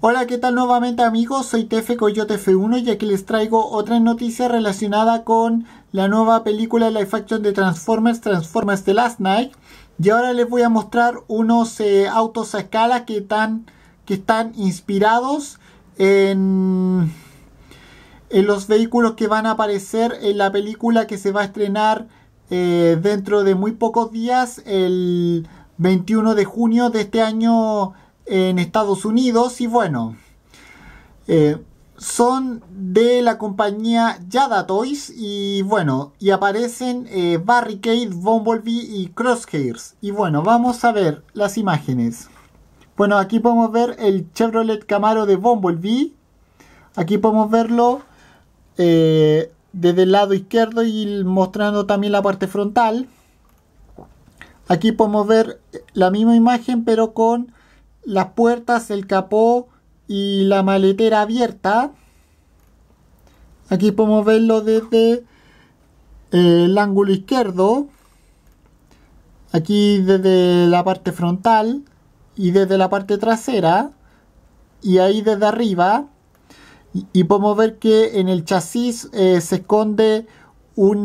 Hola, ¿qué tal nuevamente amigos? Soy Tefe Coyote F1 y aquí les traigo otra noticia relacionada con la nueva película de Life action de Transformers, Transformers The Last Night. Y ahora les voy a mostrar unos eh, autos a escala que están, que están inspirados en, en los vehículos que van a aparecer en la película que se va a estrenar eh, dentro de muy pocos días, el 21 de junio de este año en Estados Unidos y bueno, eh, son de la compañía Yada Toys y bueno, y aparecen eh, Barricade, Bumblebee y Crosshairs. Y bueno, vamos a ver las imágenes. Bueno, aquí podemos ver el Chevrolet Camaro de Bumblebee. Aquí podemos verlo eh, desde el lado izquierdo y mostrando también la parte frontal. Aquí podemos ver la misma imagen pero con las puertas, el capó y la maletera abierta. Aquí podemos verlo desde eh, el ángulo izquierdo. Aquí desde la parte frontal y desde la parte trasera. Y ahí desde arriba. Y, podemos ver que en el chasis eh, se esconde un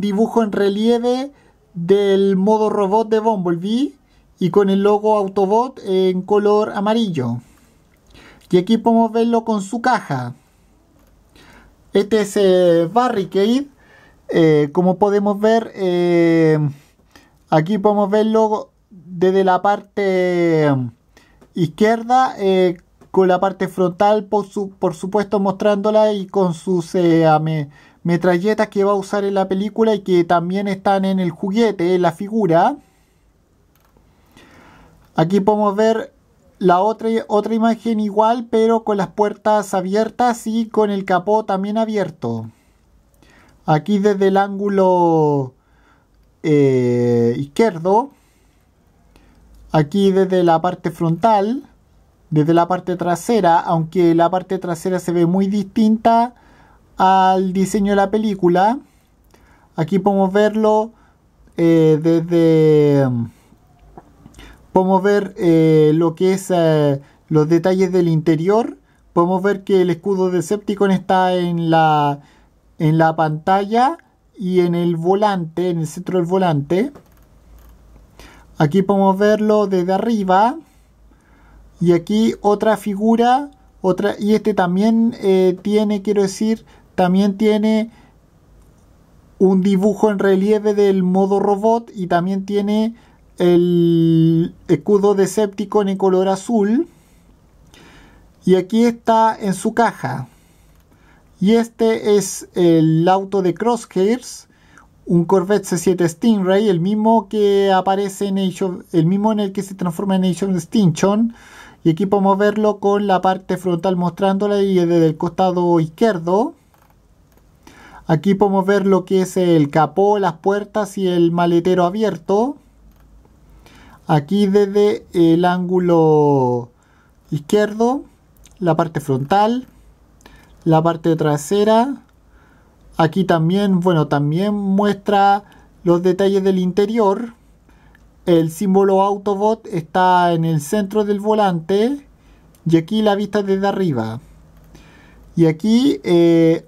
dibujo en relieve del modo robot de Bumblebee y con el logo Autobot en color amarillo. Y aquí podemos verlo con su caja. Este es eh, Barricade. Eh, como podemos ver, eh, aquí podemos verlo desde la parte izquierda con la parte frontal, por, supuesto mostrándola y con sus metralletas que va a usar en la película y que también están en el juguete, en la figura. Aquí podemos ver la otra, otra imagen igual, pero con las puertas abiertas y con el capó también abierto. Aquí desde el ángulo eh, izquierdo. Aquí desde la parte frontal. Desde la parte trasera, aunque la parte trasera se ve muy distinta al diseño de la película. Aquí podemos verlo eh, desde podemos ver eh, lo que es eh, los detalles del interior. Podemos ver que el escudo de Decepticon está en la, en la pantalla y en el volante, en el centro del volante. Aquí podemos verlo desde arriba. Y aquí otra figura, otra y este también eh, tiene, quiero decir, también tiene un dibujo en relieve del modo robot y también tiene el escudo de séptico en color azul. Y aquí está en su caja. Y este es el auto de Crosshairs, un Corvette C7 Stingray, el mismo que aparece en el mismo en el que se transforma en Age of Extinction. Y aquí podemos verlo con la parte frontal mostrándola y desde el costado izquierdo. Aquí podemos ver lo que es el capó, las puertas y el maletero abierto aquí desde el ángulo izquierdo, la parte frontal, la parte trasera. Aquí también, bueno, también muestra los detalles del interior. El símbolo Autobot está en el centro del volante y aquí la vista desde arriba. Y aquí eh,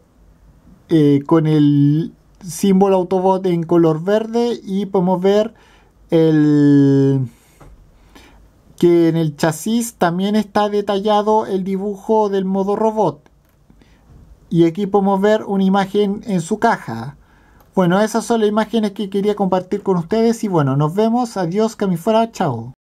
eh, con el símbolo Autobot en color verde y podemos ver el que en el chasis también está detallado el dibujo del modo robot y aquí podemos ver una imagen en su caja bueno esas son las imágenes que quería compartir con ustedes y bueno nos vemos adiós que fuera chao